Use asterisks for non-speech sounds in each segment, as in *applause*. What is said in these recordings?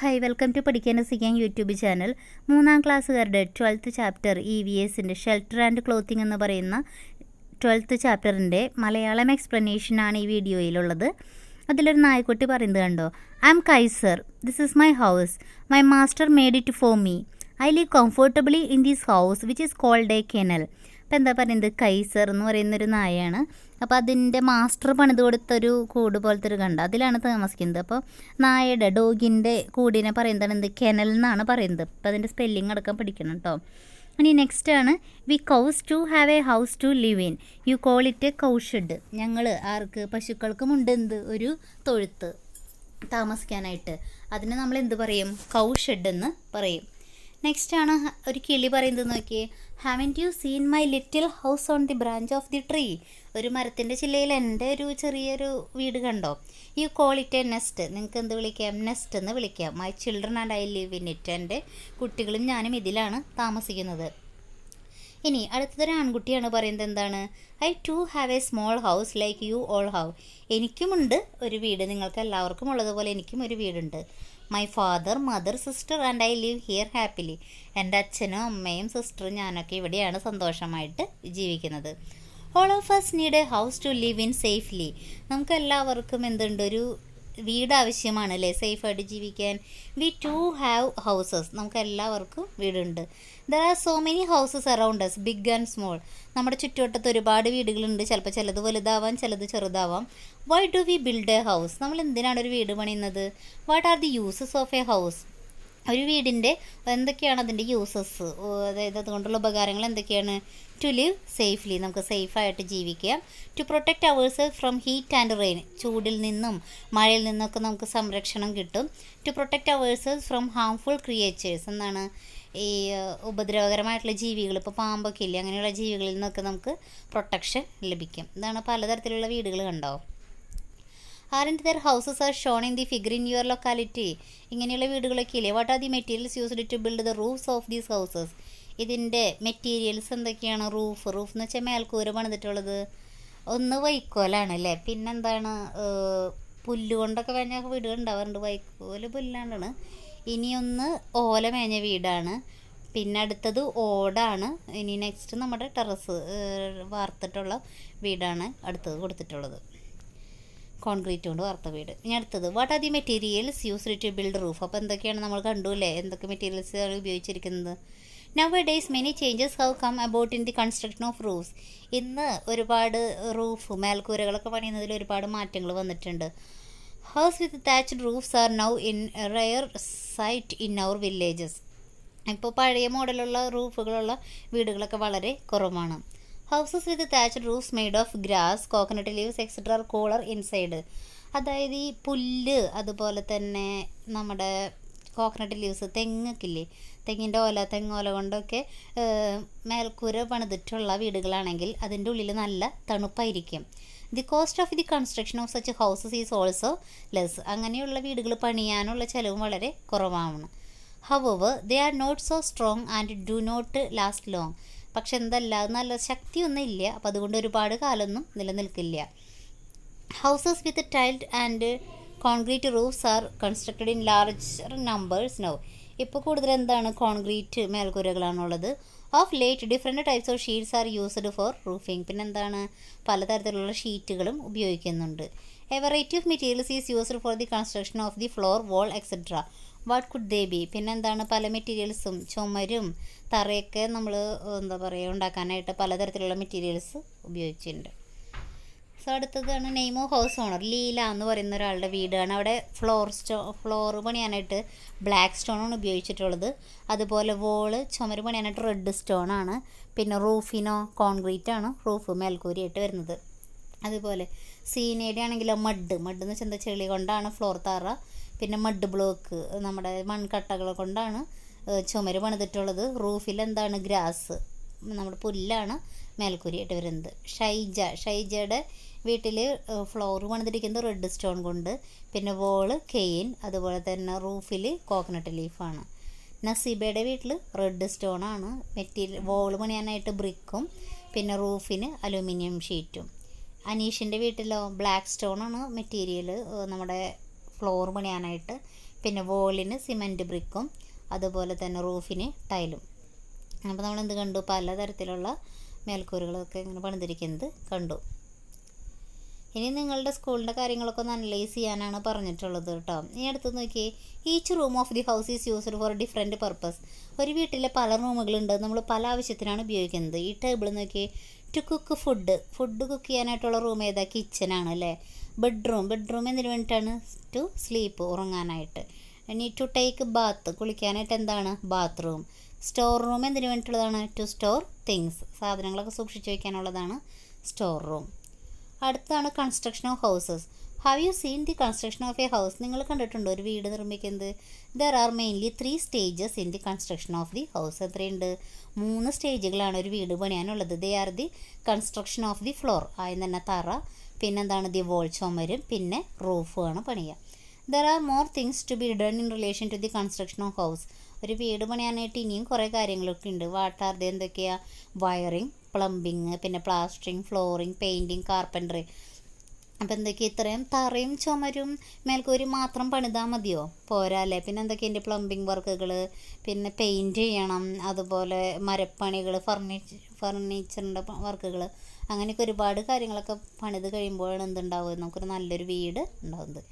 hi welcome to പഠിക്കാൻ സിക്കാൻ YouTube channel മൂന്നാം ക്ലാസ്സുകാരുടെ ട്വൽത്ത് ചാപ്റ്റർ ഇ വി എസിൻ്റെ ഷെൽട്ടർ ആൻഡ് ക്ലോത്തിങ് എന്ന് പറയുന്ന ട്വൽത്ത് ചാപ്റ്ററിൻ്റെ മലയാളം എക്സ്പ്ലനേഷനാണ് ഈ വീഡിയോയിലുള്ളത് അതിലൊരു നായക്കുട്ടി പറയുന്നത് കണ്ടോ I am Kaiser this is my house my master made it for me I live comfortably in this house which is called a kennel അപ്പോൾ എന്താ പറയുന്നത് കൈസർ എന്ന് പറയുന്നൊരു നായയാണ് അപ്പോൾ അതിൻ്റെ മാസ്റ്റർ പണിത് കൊടുത്തൊരു കൂട് പോലത്തെ ഒരു കണ്ട അതിലാണ് താമസിക്കുന്നത് അപ്പോൾ നായയുടെ ഡോഗിൻ്റെ കൂടിനെ പറയുന്നതാണ് എന്ത് കെനൽ എന്നാണ് പറയുന്നത് അപ്പോൾ അതിൻ്റെ സ്പെല്ലിംഗ് അടക്കം പഠിക്കണം കേട്ടോ ഇനി നെക്സ്റ്റ് ആണ് we cows too have a house to live in you call it a cowshed ഞങ്ങൾ ആർക്ക് പശുക്കൾക്കും ഉണ്ട് എന്ത് ഒരു തൊഴുത്ത് താമസിക്കാനായിട്ട് അതിനെ നമ്മൾ എന്ത് പറയും കൗ ഷെഡ് എന്ന് പറയും നെക്സ്റ്റ് ആണ് ഒരു കിളി പറയുന്നത് നോക്കിയേ haven't you seen my little house on the branch of the tree ഒരു മരത്തിൻ്റെ ചില്ലയിൽ എൻ്റെ ഒരു ചെറിയൊരു വീട് കണ്ടോ you call it a nest നിങ്ങൾക്ക് എന്ത് വിളിക്കാം നെസ്റ്റ് എന്ന് വിളിക്കാം my children and I live in it എൻ്റെ കുട്ടികളും ഞാനും ഇതിലാണ് താമസിക്കുന്നത് ഇനി അടുത്തൊരു ആൺകുട്ടിയാണ് പറയുന്നത് എന്താണ് I too have a small house like you all have എനിക്കുമുണ്ട് ഒരു വീട് നിങ്ങൾക്ക് എല്ലാവർക്കും ഉള്ളതുപോലെ എനിക്കും ഒരു വീടുണ്ട് my father mother sister and I live here happily എൻ്റെ അച്ഛനും അമ്മയും സിസ്റ്ററും ഞാനൊക്കെ ഇവിടെയാണ് സന്തോഷമായിട്ട് ജീവിക്കുന്നത് all of us need a house to live in safely നമുക്ക് എല്ലാവർക്കും എന്തുണ്ടൊരു വീട് ആവശ്യമാണ് അല്ലേ സേഫായിട്ട് ജീവിക്കാൻ വി ടു ഹാവ് ഹൗസസ് നമുക്ക് എല്ലാവർക്കും വീടുണ്ട് there are so many houses around us big and small നമ്മുടെ ചുറ്റുവട്ടത്ത് ഒരുപാട് വീടുകളുണ്ട് ചിലപ്പോൾ ചിലത് വലുതാവാം ചിലത് ചെറുതാവാം why do we build a house നമ്മൾ എന്തിനാണ് ഒരു വീട് പണിയുന്നത് what are the uses of a house ഒരു വീടിൻ്റെ എന്തൊക്കെയാണ് അതിൻ്റെ യൂസസ് അതായത് അതുകൊണ്ടുള്ള ഉപകാരങ്ങൾ എന്തൊക്കെയാണ് ടു ലിവ് സേഫ്ലി നമുക്ക് സേഫായിട്ട് ജീവിക്കാം to protect ours from heat and rain ചൂടിൽ നിന്നും മഴയിൽ നിന്നൊക്കെ നമുക്ക് സംരക്ഷണം കിട്ടും to protect ours from harmful creatures എന്നാണ് ഈ ഉപദ്രവകരമായിട്ടുള്ള ജീവികൾ ഇപ്പോൾ പാമ്പൊക്കെ ഇല്ലേ അങ്ങനെയുള്ള ജീവികളിൽ നിന്നൊക്കെ നമുക്ക് പ്രൊട്ടക്ഷൻ ലഭിക്കും ഇതാണ് പലതരത്തിലുള്ള വീടുകൾ കണ്ടോ in their houses are shown in the figure in your locality ഇങ്ങനെയുള്ള വീടുകളൊക്കെ ഇല്ലേ what are the materials used to build the roofs of these houses ഇതിൻ്റെ മെറ്റീരിയൽസ് എന്തൊക്കെയാണ് റൂഫ് റൂഫ് എന്ന് വെച്ചാൽ മേൽക്കൂര പണിതിട്ടുള്ളത് ഒന്ന് വൈക്കോലാണ് അല്ലേ പിന്നെന്താണ് പുല്ലുകൊണ്ടൊക്കെ മേഞ്ഞ വീടുകൾ ഉണ്ടാവാറുണ്ട് വൈക്കോല് പുല്ലാണ്ടാണ് ഇനിയൊന്ന് ഓല മേഞ്ഞ വീടാണ് പിന്നെ അടുത്തത് ഓടാണ് ഇനി നെക്സ്റ്റ് നമ്മുടെ ടെറസ് വാർത്തിട്ടുള്ള വീടാണ് അടുത്തത് കൊടുത്തിട്ടുള്ളത് കോൺക്രീറ്റ് കൊണ്ട് വറുത്ത വീട് ഇനി അടുത്തത് what are the materials use to build roof അപ്പോൾ എന്തൊക്കെയാണ് നമ്മൾ കണ്ടു അല്ലേ എന്തൊക്കെ മെറ്റീരിയൽസ് ആണ് ഉപയോഗിച്ചിരിക്കുന്നത് now days many changes have come about in the construction of roofs ഇന്ന് ഒരുപാട് റൂഫ് മേൽക്കൂരകളൊക്കെ പണിയുന്നതിൽ ഒരുപാട് മാറ്റങ്ങൾ വന്നിട്ടുണ്ട് house with thatched roofs are now in rare sight in our villages ഇപ്പോൾ പഴയ മോഡലുള്ള റൂഫുകളുള്ള വീടുകളൊക്കെ വളരെ കുറവാണ് houses with thatch roofs made of grass coconut leaves എക്സെട്രാർ collar inside അതായത് ഈ പുല്ല് അതുപോലെ തന്നെ നമ്മുടെ കോക്കനട്ട് ലീവ്സ് തെങ്ങൊക്കില്ലേ തെങ്ങിൻ്റെ ഓല തെങ്ങോല കൊണ്ടൊക്കെ മേൽക്കൂര പണിതിട്ടുള്ള വീടുകളാണെങ്കിൽ അതിൻ്റെ ഉള്ളിൽ നല്ല തണുപ്പായിരിക്കും the cost of the construction of such houses is also less അങ്ങനെയുള്ള വീടുകൾ പണിയാനുള്ള ചിലവും വളരെ കുറവാണ് however they are not so strong and do not last long പക്ഷെ എന്തല്ല നല്ല ശക്തിയൊന്നും ഇല്ല അപ്പോൾ അതുകൊണ്ട് ഒരുപാട് കാലമൊന്നും നിലനിൽക്കില്ല houses with tiled and concrete roofs are constructed in larger numbers now ഇപ്പോൾ കൂടുതൽ എന്താണ് കോൺക്രീറ്റ് മേൽക്കൂരകളാണുള്ളത് of late different types of sheets are used for roofing പിന്നെ എന്താണ് പലതരത്തിലുള്ള ഷീറ്റുകളും ഉപയോഗിക്കുന്നുണ്ട് a variety of materials is used for the construction of the floor wall etcetera what could they be പിന്നെന്താണ് പല മെറ്റീരിയൽസും ചുമരും തറയൊക്കെ നമ്മൾ എന്താ പറയുക ഉണ്ടാക്കാനായിട്ട് പലതരത്തിലുള്ള മെറ്റീരിയൽസ് ഉപയോഗിച്ചിട്ടുണ്ട് സോ അടുത്തതാണ് name of house owner Leela എന്ന് പറയുന്ന ഒരാളുടെ വീടാണ് അവിടെ ഫ്ലോർ സ്റ്റോ ഫ്ലോർ പണിയാനായിട്ട് ബ്ലാക്ക് സ്റ്റോണാണ് ഉപയോഗിച്ചിട്ടുള്ളത് അതുപോലെ വോള് ചുമർ പണിയാനായിട്ട് റെഡ് സ്റ്റോണാണ് പിന്നെ റൂഫിനോ കോൺക്രീറ്റ് ആണ് റൂഫ് മേൽക്കൂരിയായിട്ട് വരുന്നത് അതുപോലെ സീനയുടെ ആണെങ്കിലോ മഡ് മഡ് എന്ന് വെച്ചാൽ എന്താ ചെളി കൊണ്ടാണ് ഫ്ലോർ താറ പിന്നെ മഡ് ബ്ലോക്ക് നമ്മുടെ മൺകട്ടകൾ കൊണ്ടാണ് ചുമര് പണിതിട്ടുള്ളത് റൂഫിൽ എന്താണ് ഗ്രാസ് നമ്മുടെ പുല്ലാണ് മേൽക്കൂരിയായിട്ട് വരുന്നത് ഷൈജ ഷൈജയുടെ വീട്ടിൽ ഫ്ലോർ പണിതിരിക്കുന്നത് റെഡ് സ്റ്റോൺ കൊണ്ട് പിന്നെ വോള് കെയിൻ അതുപോലെ തന്നെ റൂഫിൽ കോക്കനട്ട് ലീഫാണ് നസീബയുടെ വീട്ടിൽ റെഡ് സ്റ്റോണാണ് മെറ്റീരിയൽ വോള് പണിയാനായിട്ട് ബ്രിക്കും പിന്നെ റൂഫിന് അലൂമിനിയം ഷീറ്റും അനീഷിൻ്റെ വീട്ടിലോ ബ്ലാക്ക് സ്റ്റോണാണ് മെറ്റീരിയൽ നമ്മുടെ ഫ്ലോർ പണിയാനായിട്ട് പിന്നെ വോളിന് സിമൻറ്റ് ബ്രിക്കും അതുപോലെ തന്നെ റൂഫിന് ടൈലും അപ്പോൾ നമ്മൾ എന്ത് കണ്ടു പലതരത്തിലുള്ള മേൽക്കൂരകളൊക്കെ ഇങ്ങനെ പണിതിരിക്കുന്നത് കണ്ടു ഇനി നിങ്ങളുടെ സ്കൂളിൻ്റെ കാര്യങ്ങളൊക്കെ ഒന്ന് അനലൈസ് ചെയ്യാനാണ് പറഞ്ഞിട്ടുള്ളത് കേട്ടോ ഈ അടുത്ത് നോക്കിയേ each room of the house is used for different purpose ഒരു വീട്ടിലെ പല റൂമുകളുണ്ട് നമ്മൾ പല ആവശ്യത്തിനാണ് ഉപയോഗിക്കുന്നത് ഈ ടേബിൾ നോക്കിയേ to cook food food cook ചെയ്യാനായിട്ടുള്ള റൂം ഏതാ കിച്ചനാണ് അല്ലേ ബെഡ്റൂം ബെഡ്റൂം എന്തിനു വേണ്ടിയിട്ടാണ് ടു സ്ലീപ്പ് ഉറങ്ങാനായിട്ട് ഇനി ടു ടേക്ക് ബാത്ത് കുളിക്കാനായിട്ട് എന്താണ് ബാത്റൂം സ്റ്റോർ റൂം എന്തിനു വേണ്ടിയിട്ടുള്ളതാണ് ടു സ്റ്റോർ തിങ്സ് സാധനങ്ങളൊക്കെ സൂക്ഷിച്ചു വയ്ക്കാനുള്ളതാണ് സ്റ്റോർ റൂം അടുത്താണ് construction of houses have you seen the construction of a house നിങ്ങൾ കണ്ടിട്ടുണ്ടോ ഒരു വീട് നിർമ്മിക്കുന്നത് there are mainly three stages in the construction of the house എത്രയുണ്ട് മൂന്ന് സ്റ്റേജുകളാണ് ഒരു വീട് പണിയാനുള്ളത് they are the construction of the floor ആയെന്ന് തന്നെ തറ പിന്നെന്താണ് ദി വോൾ ചോമരും പിന്നെ റൂഫുമാണ് പണിയുക there are more things to be done in relation to the construction of house ഒരു വീട് പണിയാനായിട്ട് ഇനിയും കുറേ കാര്യങ്ങളൊക്കെ ഉണ്ട് വാട്ട് ആർ ദി എന്തൊക്കെയാണ് വയറിങ് പ്ലംബിങ് പിന്നെ പ്ലാസ്റ്ററിങ് ഫ്ലോറിങ് പെയിൻറ്റിങ് കാർപ്പൻറ്ററി അപ്പം എന്തൊക്കെയാ ഇത്രയും തറയും ചുമരും മേൽക്കൂരി മാത്രം പണിതാൽ മതിയോ പോരാ അല്ലേ പിന്നെ എന്തൊക്കെയാ എൻ്റെ പ്ലംബിങ് വർക്കുകൾ പിന്നെ പെയിൻറ്റ് ചെയ്യണം അതുപോലെ മരപ്പണികൾ ഫർണിച്ചർ ഫർണിച്ചറിൻ്റെ വർക്കുകൾ അങ്ങനെയൊക്കെ ഒരുപാട് കാര്യങ്ങളൊക്കെ പണിത് കഴിയുമ്പോഴാണ് എന്തുണ്ടാവുക നമുക്കൊരു നല്ലൊരു വീട് ഉണ്ടാവുന്നത്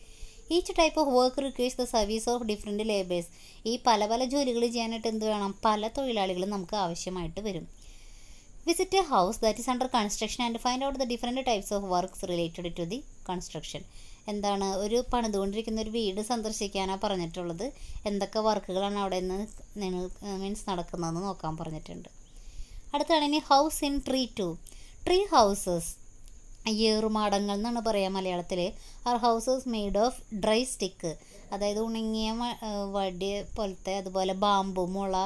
each type of work request the service of different labours ഈ പല പല ജോലികൾ ചെയ്യാനായിട്ട് എന്ത് വേണം പല തൊഴിലാളികളും നമുക്ക് ആവശ്യമായിട്ട് വരും visit a house that is under construction and find out the different types of works related to the construction എന്താണ് ഒരു പണിതുകൊണ്ടിരിക്കുന്ന ഒരു വീട് സന്ദർശിക്കാനാണ് പറഞ്ഞിട്ടുള്ളത് എന്തൊക്കെ വർക്കുകളാണ് അവിടെ നിന്ന് മീൻസ് നടക്കുന്നതെന്ന് നോക്കാൻ പറഞ്ഞിട്ടുണ്ട് അടുത്താണ് ഇനി house in tree to tree houses ഏറുമാടങ്ങൾ എന്നാണ് പറയുക മലയാളത്തിൽ are houses made of dry stick അതായത് ഉണങ്ങിയ വടി പോലത്തെ അതുപോലെ ബാമ്പു മുള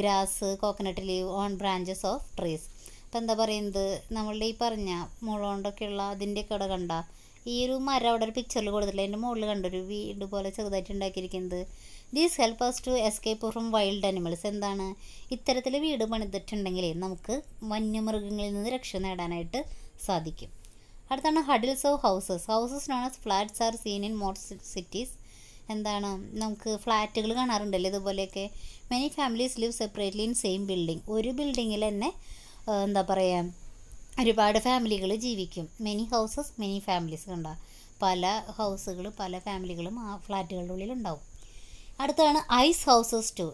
grass coconut leave on branches of trees ഇപ്പം എന്താ പറയുന്നത് നമ്മളുടെ ഈ പറഞ്ഞ മുളകൊണ്ടൊക്കെയുള്ള അതിൻ്റെ കട കണ്ട ഈ ഒരു മരം അവിടെ ഒരു പിക്ചറിൽ കൊടുത്തിട്ടില്ല അതിൻ്റെ മുകളിൽ കണ്ടൊരു വീട് പോലെ ചെറുതായിട്ട് ഉണ്ടാക്കിയിരിക്കുന്നത് these help us to escape from wild animals എന്താണ് ഇത്തരത്തിൽ വീട് പണിതിട്ടുണ്ടെങ്കിൽ നമുക്ക് വന്യമൃഗങ്ങളിൽ നിന്ന് രക്ഷ നേടാനായിട്ട് സാധിക്കും അടുത്താണ് huddles of houses houses known as flats are seen in more cities എന്താണ് നമുക്ക് ഫ്ലാറ്റുകൾ കാണാറുണ്ടല്ലോ ഇതുപോലെയൊക്കെ many families live separately in same building ഒരു ബിൽഡിങ്ങിൽ തന്നെ എന്താ പറയുക ഒരുപാട് ഫാമിലികൾ ജീവിക്കും മെനി ഹൗസസ് മെനി ഫാമിലീസ് കണ്ട പല ഹൗസുകൾ പല ഫാമിലികളും ആ ഫ്ലാറ്റുകളുടെ ഉള്ളിൽ ഉണ്ടാവും അടുത്താണ് ice houses to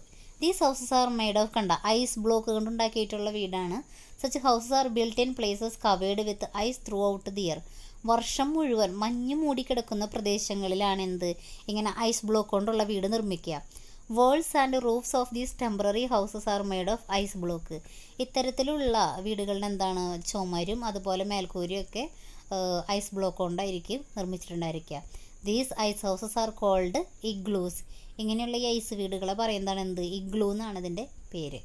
these houses are made of കണ്ട ഐസ് ബ്ലോക്ക് കൊണ്ടുണ്ടാക്കിയിട്ടുള്ള വീടാണ് such houses are built in places covered with ice throughout the year വർഷം മുഴുവൻ മഞ്ഞ് മൂടിക്കിടക്കുന്ന പ്രദേശങ്ങളിലാണ് എന്ത് ഇങ്ങനെ ഐസ് ബ്ലോക്ക് കൊണ്ടുള്ള വീട് നിർമ്മിക്കുക walls and roofs of these temporary houses are made of ice block ഇത്തരത്തിലുള്ള വീടുകളുടെ എന്താണ് ചുമരും അതുപോലെ മേൽക്കൂരിയും ഒക്കെ ഐസ് ബ്ലോക്ക് കൊണ്ടായിരിക്കും നിർമ്മിച്ചിട്ടുണ്ടായിരിക്കുക these ice houses are called igloos ഇങ്ങനെയുള്ള ഈ ഐസ് വീടുകളെ പറയുന്നതാണ് എന്ത് ഇഗ്ലൂ എന്നാണ് ഇതിൻ്റെ പേര്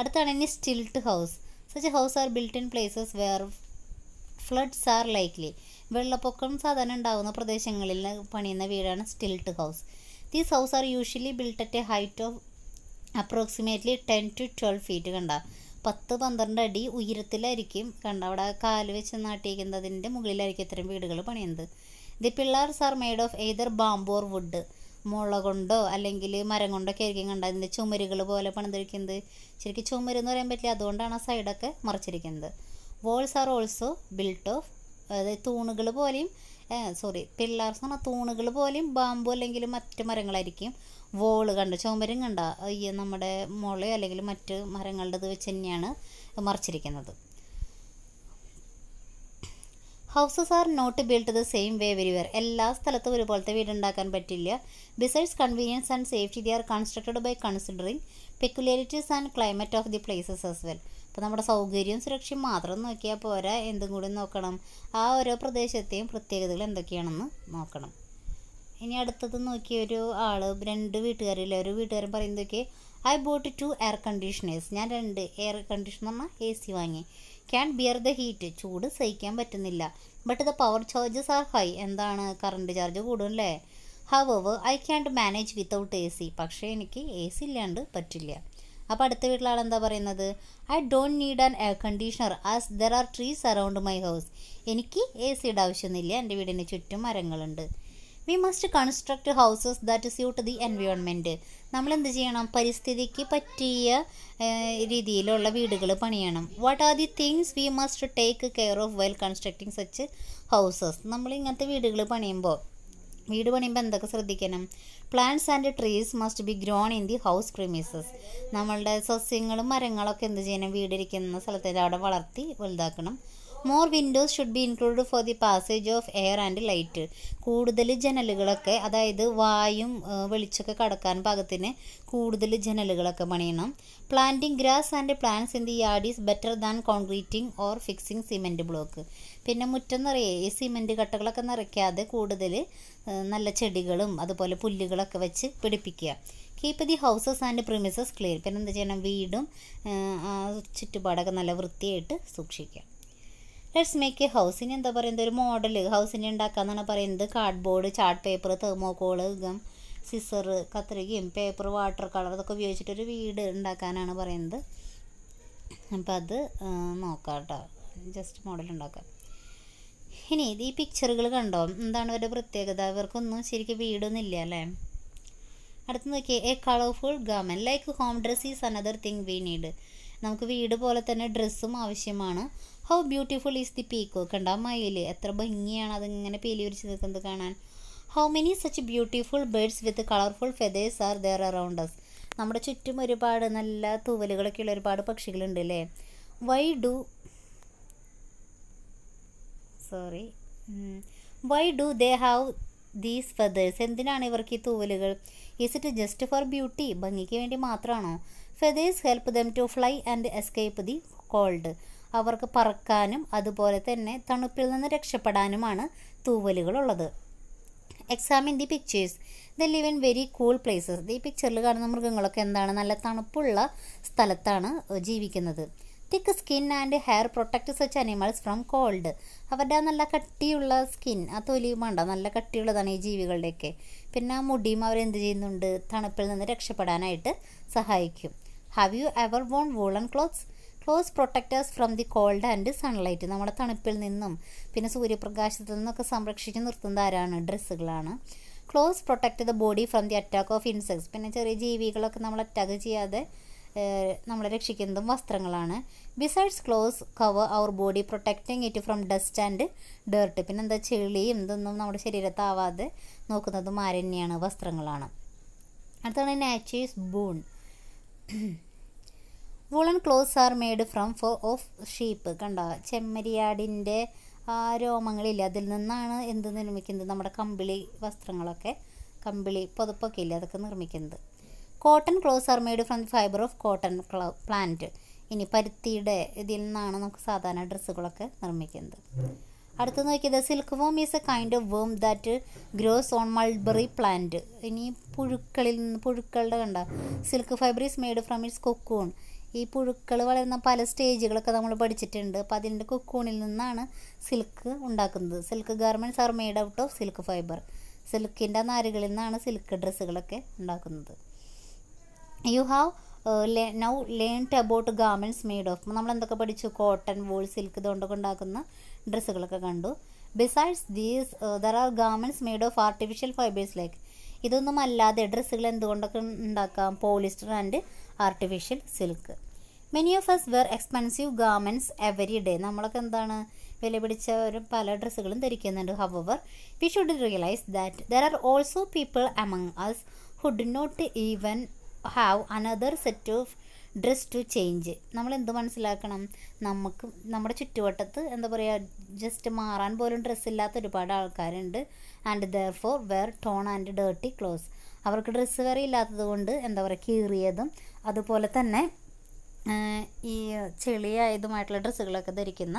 അടുത്താണ് ഇനി stilt house such house are built in places where floods are likely വെള്ളപ്പൊക്കം സാധാരണ ഉണ്ടാകുന്ന പ്രദേശങ്ങളിൽ പണിയുന്ന വീടാണ് stilt house these house are usually built at a height of approximately ten to twelve feet കണ്ട പത്ത് പന്ത്രണ്ട് അടി ഉയരത്തിലായിരിക്കും കണ്ട അവിടെ കാല് വെച്ച് നാട്ടിയിരിക്കുന്നതിൻ്റെ മുകളിലായിരിക്കും ഇത്രയും വീടുകൾ പണിയുന്നത് the pillars are made of either bamboo or wood മുള കൊണ്ടോ അല്ലെങ്കിൽ മരം കൊണ്ടൊക്കെ ആയിരിക്കും കണ്ട അതിൻ്റെ ചുമരുകൾ പോലെ പണിതിരിക്കുന്നത് ശരിക്കും ചുമര് എന്ന് പറയാൻ പറ്റില്ല അതുകൊണ്ടാണ് ആ സൈഡൊക്കെ മറിച്ചിരിക്കുന്നത് walls are also built of അതായത് തൂണുകൾ പോലെയും സോറി പില്ലാർസ് എന്ന് പറഞ്ഞാൽ തൂണുകൾ പോലെയും ബാമ്പു അല്ലെങ്കിൽ മറ്റ് മരങ്ങളായിരിക്കും വോള് കണ്ട ചുമരും കണ്ട അയ്യ നമ്മുടെ മുളയോ അല്ലെങ്കിൽ മറ്റ് ഇത് വെച്ച് തന്നെയാണ് മറിച്ചിരിക്കുന്നത് houses are not build the same way everywhere എല്ലാ സ്ഥലത്തും ഒരുപോലത്തെ വീടുണ്ടാക്കാൻ പറ്റില്ല besides convenience and safety they are constructed by considering peculiarities and climate of the places as well അപ്പോൾ നമ്മുടെ സൗകര്യവും സുരക്ഷയും മാത്രം നോക്കിയാൽ പോരാ എന്തും കൂടി നോക്കണം ആ ഓരോ പ്രദേശത്തെയും പ്രത്യേകതകൾ എന്തൊക്കെയാണെന്ന് നോക്കണം ഇനി അടുത്തത് നോക്കിയ ഒരു ആൾ രണ്ട് വീട്ടുകാരില്ല ഒരു വീട്ടുകാരൻ പറയുന്നതൊക്കെ I bought two air conditioners ഞാൻ രണ്ട് എയർ കണ്ടീഷണർ പറഞ്ഞാൽ എ സി വാങ്ങി ക്യാൻ ബിയർ ദ ഹീറ്റ് ചൂട് സഹിക്കാൻ പറ്റുന്നില്ല but the power charges are high എന്താണ് കറണ്ട് ചാർജ് കൂടും അല്ലേ how I can manage without A C പക്ഷേ എനിക്ക് എ സി ഇല്ലാണ്ട് പറ്റില്ല അപ്പോൾ അടുത്ത വീട്ടിലാണ് എന്താ പറയുന്നത് I don't need an air conditioner as there are trees around my house എനിക്ക് എ സിയുടെ ആവശ്യമൊന്നുമില്ല എൻ്റെ വീടിന് ചുറ്റും മരങ്ങളുണ്ട് we must construct houses that suit the environment നമ്മൾ എന്ത് ചെയ്യണം പരിസ്ഥിതിക്ക് പറ്റിയ രീതിയിലുള്ള വീടുകൾ പണിയണം what are the things we must take care of while constructing such houses നമ്മൾ ഇങ്ങനത്തെ വീടുകൾ പണിയുമ്പോൾ വീട് പണിയുമ്പോൾ എന്തൊക്കെ ശ്രദ്ധിക്കണം plants and trees must be grown in the house premises നമ്മളുടെ സസ്യങ്ങളും മരങ്ങളൊക്കെ എന്ത് ചെയ്യണം വീടിരിക്കുന്ന സ്ഥലത്തിൽ അവിടെ വളർത്തി വലുതാക്കണം more windows should be include for the passage of air and light കൂടുതൽ ജനലുകളൊക്കെ അതായത് വായും വെളിച്ചൊക്കെ കടക്കാൻ പാകത്തിന് കൂടുതൽ ജനലുകളൊക്കെ പണിയണം planting grass and plants in the yard is better than concreting or fixing cement block പിന്നെ മുറ്റം നിറയെ ഈ സിമെൻറ്റ് കട്ടകളൊക്കെ നിറയ്ക്കാതെ കൂടുതൽ നല്ല ചെടികളും അതുപോലെ പുല്ലുകളൊക്കെ വെച്ച് പിടിപ്പിക്കുക keep the houses and premises clear പിന്നെ എന്താ ചെയ്യണം വീടും ചുറ്റുപാടൊക്കെ നല്ല വൃത്തിയായിട്ട് സൂക്ഷിക്കുക ലെറ്റ്സ് മേക്ക് എ ഹൗസിന് എന്താ പറയുന്നത് ഒരു മോഡൽ ഹൗസിനെ ഉണ്ടാക്കാന്നാണ് പറയുന്നത് cardboard chart paper thermocol gum scissor കത്രികയും പേപ്പർ വാട്ടർ കളർ അതൊക്കെ ഉപയോഗിച്ചിട്ടൊരു വീട് ഉണ്ടാക്കാനാണ് പറയുന്നത് അപ്പം അത് നോക്കാം കേട്ടോ ജസ്റ്റ് മോഡൽ ഉണ്ടാക്കാം ഇനി ഈ പിക്ചറുകൾ കണ്ടോ എന്താണ് അവരുടെ പ്രത്യേകത ഇവർക്കൊന്നും ശരിക്കും ഇല്ല അല്ലേ അടുത്ത് നോക്കിയേ എ കളർഫുൾ ഗമൻ like home dress is another thing we need നമുക്ക് വീട് പോലെ തന്നെ ഡ്രസ്സും ആവശ്യമാണ് how beautiful is the peacock കണ്ടാ മയിൽ എത്ര ഭംഗിയാണ് അതിങ്ങനെ പേലി വിരിച്ച് നിൽക്കുന്നത് കാണാൻ how many such beautiful birds with colourful feathers are there around us നമ്മുടെ ചുറ്റും ഒരുപാട് നല്ല തൂവലുകളൊക്കെ ഉള്ള ഒരുപാട് പക്ഷികളുണ്ട് അല്ലേ why do sorry why do they have these feathers എന്തിനാണ് ഇവർക്ക് ഈ തൂവലുകൾ is it just for beauty ഭംഗിക്ക് വേണ്ടി മാത്രമാണോ feathers help them to fly and escape the cold അവർക്ക് പറക്കാനും അതുപോലെ തന്നെ തണുപ്പിൽ നിന്ന് രക്ഷപ്പെടാനുമാണ് തൂവലുകളുള്ളത് examine the pictures they live in very cool places ഈ പിക്ചറിൽ കാണുന്ന മൃഗങ്ങളൊക്കെ എന്താണ് നല്ല തണുപ്പുള്ള സ്ഥലത്താണ് ജീവിക്കുന്നത് thick skin and hair protect such animals from cold അവരുടെ നല്ല കട്ടിയുള്ള സ്കിൻ ആ തൊലിയും വേണ്ട നല്ല കട്ടിയുള്ളതാണ് ഈ ജീവികളുടെയൊക്കെ പിന്നെ ആ മുടിയും അവരെന്ത് ചെയ്യുന്നുണ്ട് തണുപ്പിൽ നിന്ന് രക്ഷപ്പെടാനായിട്ട് സഹായിക്കും have you ever worn woollen clothes clothes protectors from the cold and sunlight നമ്മുടെ തണുപ്പിൽ നിന്നും പിന്നെ സൂര്യപ്രകാശത്തിൽ നിന്നൊക്കെ സംരക്ഷിച്ച് നിർത്തുന്ന ആരാണ് ഡ്രസ്സുകളാണ് clothes protect the body from the attack of insects പിന്നെ ചെറിയ ജീവികളൊക്കെ നമ്മൾ അറ്റാക്ക് ചെയ്യാതെ നമ്മളെ രക്ഷിക്കുന്നതും വസ്ത്രങ്ങളാണ് besides clothes cover our body protecting it from dust and dirt പിന്നെ എന്താ ചെളിയും ഇതൊന്നും നമ്മുടെ ശരീരത്താവാതെ നോക്കുന്നതും തന്നെയാണ് വസ്ത്രങ്ങളാണ് അടുത്താണ് nature's boon woollen clothes are made from fur of sheep കണ്ട ചെമ്മരിയാടിൻ്റെ ആ രോമങ്ങളില്ല അതിൽ നിന്നാണ് എന്ത് നിർമ്മിക്കുന്നത് നമ്മുടെ കമ്പിളി വസ്ത്രങ്ങളൊക്കെ കമ്പിളി പുതപ്പൊക്കെ ഇല്ല അതൊക്കെ നിർമ്മിക്കുന്നത് cotton clothes are made from the fibre of cotton plant ഇനി പരുത്തിയുടെ ഇതിൽ നിന്നാണ് നമുക്ക് സാധാരണ ഡ്രസ്സുകളൊക്കെ നിർമ്മിക്കുന്നത് അടുത്ത് നോക്കിയത് silkworm is a kind of worm that grows on mulberry plant ഇനി പുഴുക്കളിൽ നിന്ന് പുഴുക്കളുടെ കണ്ട silk fibre is made from its cocoon ഈ പുഴുക്കൾ വളരുന്ന പല സ്റ്റേജുകളൊക്കെ നമ്മൾ പഠിച്ചിട്ടുണ്ട് അപ്പോൾ അതിൻ്റെ കൊക്കൂണിൽ നിന്നാണ് സിൽക്ക് ഉണ്ടാക്കുന്നത് silk garments are made out of silk fibre സിൽക്കിൻ്റെ നാരുകളിൽ നിന്നാണ് സിൽക്ക് ഡ്രസ്സുകളൊക്കെ ഉണ്ടാക്കുന്നത് you have now learned about garments made of നമ്മൾ എന്തൊക്കെ പഠിച്ചു കോട്ടൺ വൂൾ സിൽക്ക് ഇതുകൊണ്ടൊക്കെ ഉണ്ടാക്കുന്ന ഡ്രസ്സുകളൊക്കെ കണ്ടു besides these there are garments made of artificial fibres like ഇതൊന്നും അല്ലാതെ ഡ്രസ്സുകൾ എന്തുകൊണ്ടൊക്കെ ഉണ്ടാക്കാം polyester and artificial silk many of us wear expensive garments every day നമ്മളൊക്കെ എന്താണ് വില പിടിച്ച ഒരു പല ഡ്രസ്സുകളും ധരിക്കുന്നുണ്ട് however we should realize that there are also people among us who'd not even have another set of dress to change നമ്മൾ എന്ത് മനസ്സിലാക്കണം നമുക്ക് നമ്മുടെ ചുറ്റുവട്ടത്ത് എന്താ പറയുക ജസ്റ്റ് മാറാൻ പോലും ഡ്രസ്സ് ഇല്ലാത്ത ഒരുപാട് ആൾക്കാരുണ്ട് and therefore wear torn and dirty clothes അവർക്ക് ഡ്രസ്സ് വേറെ ഇല്ലാത്തത് കൊണ്ട് എന്താ പറയുക കീറിയതും അതുപോലെ തന്നെ ഈ ചെളിയായതുമായിട്ടുള്ള ഡ്രസ്സുകളൊക്കെ ധരിക്കുന്ന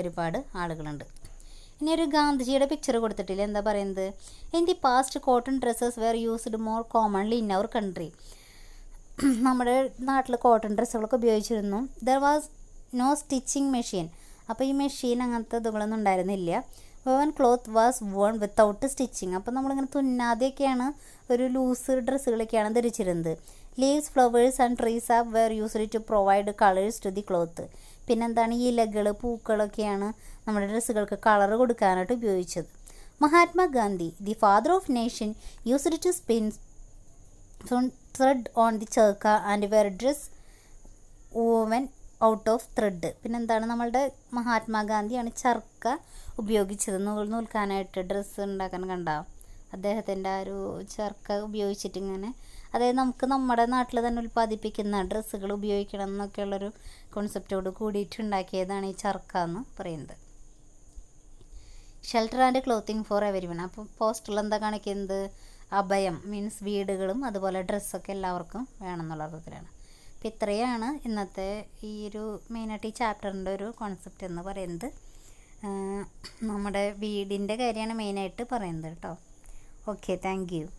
ഒരുപാട് ആളുകളുണ്ട് ഇനി ഒരു ഗാന്ധിജിയുടെ പിക്ചർ കൊടുത്തിട്ടില്ല എന്താ പറയുന്നത് in the past cotton dresses wear used more commonly in our country *clears throat* നമ്മുടെ നാട്ടിൽ കോട്ടൺ ഡ്രസ്സുകളൊക്കെ ഉപയോഗിച്ചിരുന്നു there was no stitching machine അപ്പോൾ ഈ മെഷീൻ അങ്ങനത്തെ ഇതുകളൊന്നും ഉണ്ടായിരുന്നില്ല വവൻ cloth was von without stitching അപ്പോൾ നമ്മളിങ്ങനെ തുന്നാതെയൊക്കെയാണ് ഒരു ലൂസ് ഡ്രസ്സുകളൊക്കെയാണ് ധരിച്ചിരുന്നത് leaves flowers and trees are were used to provide colours to the cloth പിന്നെന്താണ് ഇലകൾ പൂക്കളൊക്കെയാണ് നമ്മുടെ ഡ്രസ്സുകൾക്ക് കളർ കൊടുക്കാനായിട്ട് ഉപയോഗിച്ചത് Mahatma Gandhi the father of nation used to spin thread on the charkha and were dress woven out of thread പിന്നെന്താണ് നമ്മളുടെ മഹാത്മാഗാന്ധിയാണ് ചർക്ക ഉപയോഗിച്ചത് നൂൽ നൂൽക്കാനായിട്ട് dress ഉണ്ടാക്കാൻ കണ്ട അദ്ദേഹത്തിൻ്റെ ആ ഒരു ചർക്ക ഉപയോഗിച്ചിട്ട് ഇങ്ങനെ അതായത് നമുക്ക് നമ്മുടെ നാട്ടിൽ തന്നെ ഉൽപ്പാദിപ്പിക്കുന്ന ഡ്രസ്സുകൾ ഉപയോഗിക്കണം എന്നൊക്കെയുള്ളൊരു കോൺസെപ്റ്റോട് കൂടിയിട്ട് ഉണ്ടാക്കിയതാണ് ഈ ചർക്ക എന്ന് പറയുന്നത് shelter and clothing for everyone അപ്പോൾ പോസ്റ്ററിൽ എന്താ കാണിക്കുന്നത് അഭയം മീൻസ് വീടുകളും അതുപോലെ ഡ്രസ്സൊക്കെ എല്ലാവർക്കും വേണമെന്നുള്ള അർത്ഥത്തിലാണ് അപ്പം ഇത്രയാണ് ഇന്നത്തെ ഈ ഒരു മെയിനായിട്ട് ഈ ചാപ്റ്ററിൻ്റെ ഒരു കോൺസെപ്റ്റ് എന്ന് പറയുന്നത് നമ്മുടെ വീടിൻ്റെ കാര്യമാണ് മെയിനായിട്ട് പറയുന്നത് കേട്ടോ ഓക്കെ താങ്ക് യു